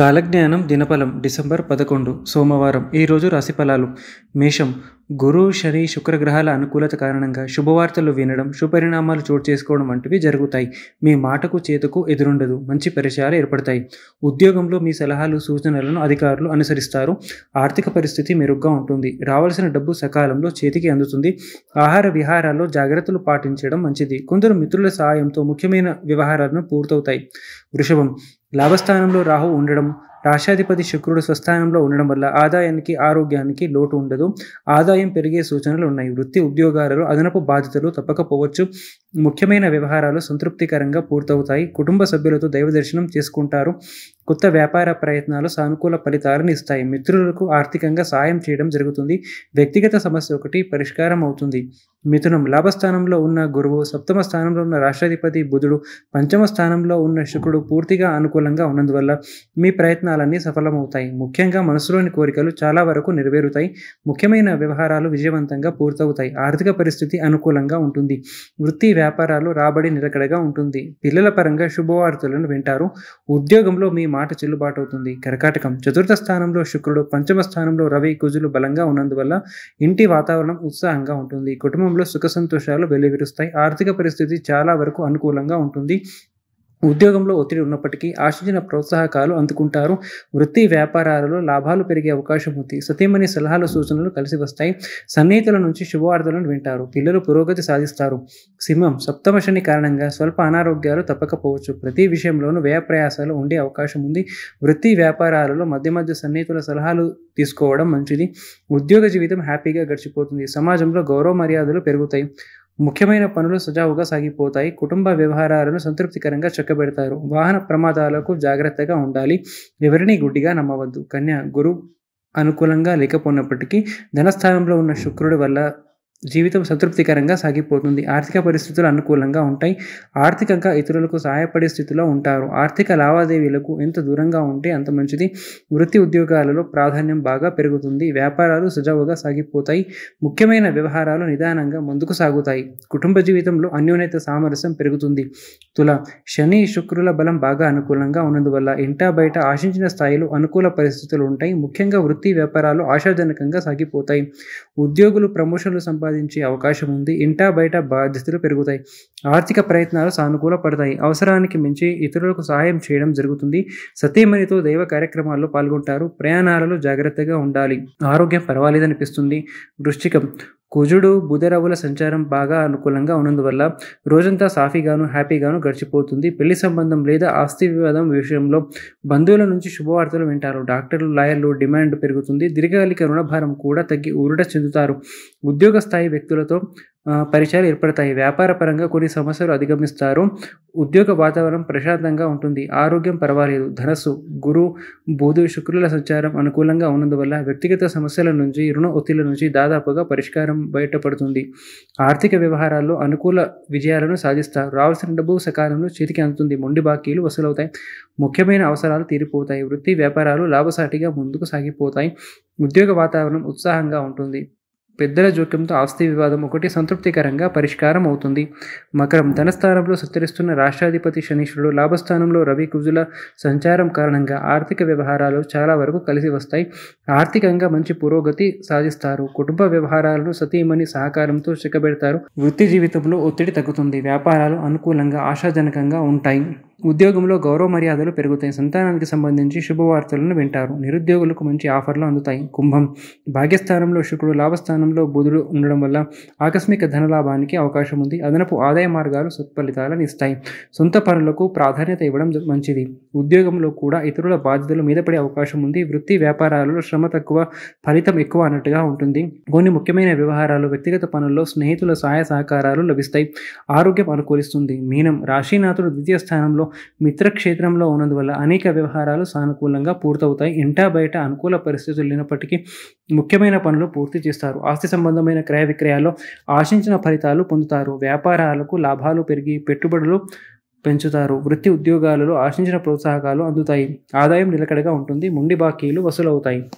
కాలజ్ఞానం దినఫలం డిసెంబర్ పదకొండు సోమవారం ఈరోజు రాశిఫలాలు మేషం గురు శని శుక్రగ్రహాల అనుకూలత కారణంగా శుభవార్తలు వినడం శుభపరిణామాలు చోటు చేసుకోవడం వంటివి జరుగుతాయి మీ మాటకు చేతకు ఎదురుండదు మంచి పరిచయాలు ఏర్పడతాయి ఉద్యోగంలో మీ సలహాలు సూచనలను అధికారులు అనుసరిస్తారు ఆర్థిక పరిస్థితి మెరుగ్గా ఉంటుంది రావాల్సిన డబ్బు సకాలంలో చేతికి అందుతుంది ఆహార విహారాల్లో జాగ్రత్తలు పాటించడం మంచిది కొందరు మిత్రుల సహాయంతో ముఖ్యమైన వ్యవహారాలను పూర్తవుతాయి వృషభం లాభస్థానంలో రాహు ఉండడం రాష్ట్రాధిపతి శుక్రుడు స్వస్థానంలో ఉండడం వల్ల ఆదాయానికి ఆరోగ్యానికి లోటు ఉండదు ఆదాయం పెరిగే సూచనలు ఉన్నాయి వృత్తి ఉద్యోగాలలో అదనపు బాధ్యతలు తప్పకపోవచ్చు ముఖ్యమైన వ్యవహారాలు సంతృప్తికరంగా పూర్తవుతాయి కుటుంబ సభ్యులతో దైవ దర్శనం చేసుకుంటారు కొత్త వ్యాపార ప్రయత్నాలు సానుకూల ఫలితాలను ఇస్తాయి మిత్రులకు ఆర్థికంగా సాయం చేయడం జరుగుతుంది వ్యక్తిగత సమస్య ఒకటి పరిష్కారం అవుతుంది మిథునం లాభస్థానంలో ఉన్న గురువు సప్తమ స్థానంలో ఉన్న రాష్ట్రాధిపతి బుధుడు పంచమ స్థానంలో ఉన్న శుక్రుడు పూర్తిగా అనుకూలంగా ఉన్నందువల్ల మీ ప్రయత్నాలన్నీ సఫలమవుతాయి ముఖ్యంగా మనసులోని కోరికలు చాలా వరకు నెరవేరుతాయి ముఖ్యమైన వ్యవహారాలు విజయవంతంగా పూర్తవుతాయి ఆర్థిక పరిస్థితి అనుకూలంగా ఉంటుంది వృత్తి వ్యాపారాలు రాబడి నిలకడగా ఉంటుంది పిల్లల పరంగా శుభవార్తలను వింటారు ఉద్యోగంలో మీ మాట చెల్లుబాటు అవుతుంది కర్కాటకం చతుర్థ స్థానంలో శుక్రుడు పంచమ స్థానంలో రవి కుజులు బలంగా ఉన్నందువల్ల ఇంటి వాతావరణం ఉత్సాహంగా ఉంటుంది కుటుంబంలో సుఖ సంతోషాలు వెలువరుస్తాయి ఆర్థిక పరిస్థితి చాలా వరకు అనుకూలంగా ఉంటుంది ఉద్యోగంలో ఒత్తిడి ఉన్నప్పటికీ ఆశించిన ప్రోత్సాహకాలు అందుకుంటారు వృత్తి వ్యాపారాలలో లాభాలు పెరిగే అవకాశం ఉంది సతీమణి సలహాలు సూచనలు కలిసి వస్తాయి సన్నిహితుల నుంచి శుభవార్తలను వింటారు పిల్లలు పురోగతి సాధిస్తారు సింహం సప్తమ శని కారణంగా స్వల్ప అనారోగ్యాలు తప్పకపోవచ్చు ప్రతి విషయంలోనూ వ్యయ ప్రయాసాలు ఉండే అవకాశం ఉంది వృత్తి వ్యాపారాలలో మధ్య మధ్య సన్నిహితుల సలహాలు తీసుకోవడం మంచిది ఉద్యోగ జీవితం హ్యాపీగా గడిచిపోతుంది సమాజంలో గౌరవ మర్యాదలు పెరుగుతాయి ముఖ్యమైన పనులు సజావుగా సాగిపోతాయి కుటుంబ వ్యవహారాలను సంతృప్తికరంగా చక్కబెడతారు వాహన ప్రమాదాలకు జాగ్రత్తగా ఉండాలి ఎవరిని గుడ్డిగా నమ్మవద్దు కన్యా గురు అనుకూలంగా లేకపోయినప్పటికీ ధనస్థానంలో ఉన్న శుక్రుడి వల్ల జీవితం సంతృప్తికరంగా సాగిపోతుంది ఆర్థిక పరిస్థితులు అనుకూలంగా ఉంటాయి ఆర్థికంగా ఇతరులకు సహాయపడే స్థితిలో ఉంటారు ఆర్థిక లావాదేవీలకు ఎంత దూరంగా ఉంటే అంత మంచిది వృత్తి ఉద్యోగాలలో ప్రాధాన్యం బాగా పెరుగుతుంది వ్యాపారాలు సజావుగా సాగిపోతాయి ముఖ్యమైన వ్యవహారాలు నిదానంగా ముందుకు సాగుతాయి కుటుంబ జీవితంలో అన్యోన్యత సామరస్యం పెరుగుతుంది తుల శని శుక్రుల బలం బాగా అనుకూలంగా ఉన్నందువల్ల ఇంటా బయట ఆశించిన స్థాయిలో అనుకూల పరిస్థితులు ఉంటాయి ముఖ్యంగా వృత్తి వ్యాపారాలు ఆశాజనకంగా సాగిపోతాయి ఉద్యోగులు ప్రమోషన్లు సంపాదించారు సంపాదించే అవకాశం ఉంది ఇంటా బయట బాధ్యతలు పెరుగుతాయి ఆర్థిక ప్రయత్నాలు సానుకూల పడతాయి అవసరానికి మించి ఇతరులకు సహాయం చేయడం జరుగుతుంది సతీమణితో దైవ కార్యక్రమాల్లో పాల్గొంటారు ప్రయాణాలలో జాగ్రత్తగా ఉండాలి ఆరోగ్యం పర్వాలేదనిపిస్తుంది వృష్టికం కుజుడు బుధరవుల సంచారం బాగా అనుకూలంగా ఉన్నందువల్ల రోజంతా సాఫీగాను హ్యాపీగాను గడిచిపోతుంది పెళ్లి సంబంధం లేదా ఆస్తి వివాదం విషయంలో బంధువుల నుంచి శుభవార్తలు వింటారు డాక్టర్లు లాయర్లు డిమాండ్ పెరుగుతుంది దీర్ఘకాలిక రుణభారం కూడా తగ్గి ఊరుట చెందుతారు ఉద్యోగ స్థాయి వ్యక్తులతో పరిచయాలు ఏర్పడతాయి వ్యాపారపరంగా కొన్ని సమస్యలు అధిగమిస్తారు ఉద్యోగ వాతావరణం ప్రశాంతంగా ఉంటుంది ఆరోగ్యం పర్వాలేదు ధనస్సు గురు బోధు శుక్రుల సంచారం అనుకూలంగా ఉన్నందువల్ల వ్యక్తిగత సమస్యల నుంచి రుణ ఒత్తిళ్ల నుంచి దాదాపుగా పరిష్కారం బయటపడుతుంది ఆర్థిక వ్యవహారాల్లో అనుకూల విజయాలను సాధిస్తారు రావాల్సిన డబ్బు సకాలంలో చేతికి అందుతుంది మొండి బాకీలు వసూలవుతాయి ముఖ్యమైన అవసరాలు తీరిపోతాయి వృత్తి వ్యాపారాలు లాభసాటిగా ముందుకు సాగిపోతాయి ఉద్యోగ వాతావరణం ఉత్సాహంగా ఉంటుంది పెద్దల జోక్యంతో ఆస్తి వివాదం ఒకటి సంతృప్తికరంగా పరిష్కారం అవుతుంది మకరం ధనస్థానంలో సత్తరిస్తున్న రాష్ట్రాధిపతి శనీశ్వరుడు లాభస్థానంలో రవి కుజుల సంచారం కారణంగా ఆర్థిక వ్యవహారాలు చాలా వరకు కలిసి వస్తాయి ఆర్థికంగా మంచి పురోగతి సాధిస్తారు కుటుంబ వ్యవహారాలను సతీమణి సహకారంతో చిక్కబెడతారు వృత్తి జీవితంలో ఒత్తిడి తగ్గుతుంది వ్యాపారాలు అనుకూలంగా ఆశాజనకంగా ఉంటాయి ఉద్యోగంలో గౌరవ మర్యాదలు పెరుగుతాయి సంతానానికి సంబంధించి శుభవార్తలను వింటారు నిరుద్యోగులకు మంచి ఆఫర్లు అందుతాయి కుంభం భాగ్యస్థానంలో శుక్రుడు లాభస్థానంలో బుధుడు ఉండడం వల్ల ఆకస్మిక ధనలాభానికి అవకాశం ఉంది అదనపు ఆదాయ మార్గాలు సత్ఫలితాలను ఇస్తాయి సొంత పనులకు ప్రాధాన్యత ఇవ్వడం మంచిది ఉద్యోగంలో కూడా ఇతరుల బాధ్యతలు మీద పడే అవకాశం ఉంది వృత్తి వ్యాపారాలలో శ్రమ తక్కువ ఫలితం ఎక్కువ అన్నట్టుగా ఉంటుంది కొన్ని ముఖ్యమైన వ్యవహారాలు వ్యక్తిగత పనుల్లో స్నేహితుల సహాయ సహకారాలు లభిస్తాయి ఆరోగ్యం అనుకూలిస్తుంది మీనం రాశీనాథుడు ద్వితీయ స్థానంలో మిత్రక్షేత్రంలో ఉన్నందువల్ల అనేక వ్యవహారాలు సానుకూలంగా పూర్తవుతాయి ఇంటా బయట అనుకూల పరిస్థితులు లేనప్పటికీ ముఖ్యమైన పనులు పూర్తి చేస్తారు ఆస్తి సంబంధమైన క్రయ విక్రయాల్లో ఆశించిన ఫలితాలు పొందుతారు వ్యాపారాలకు లాభాలు పెరిగి పెట్టుబడులు పెంచుతారు వృత్తి ఉద్యోగాలలో ఆశించిన ప్రోత్సాహకాలు అందుతాయి ఆదాయం నిలకడగా ఉంటుంది ముండి బాకీలు వసూలవుతాయి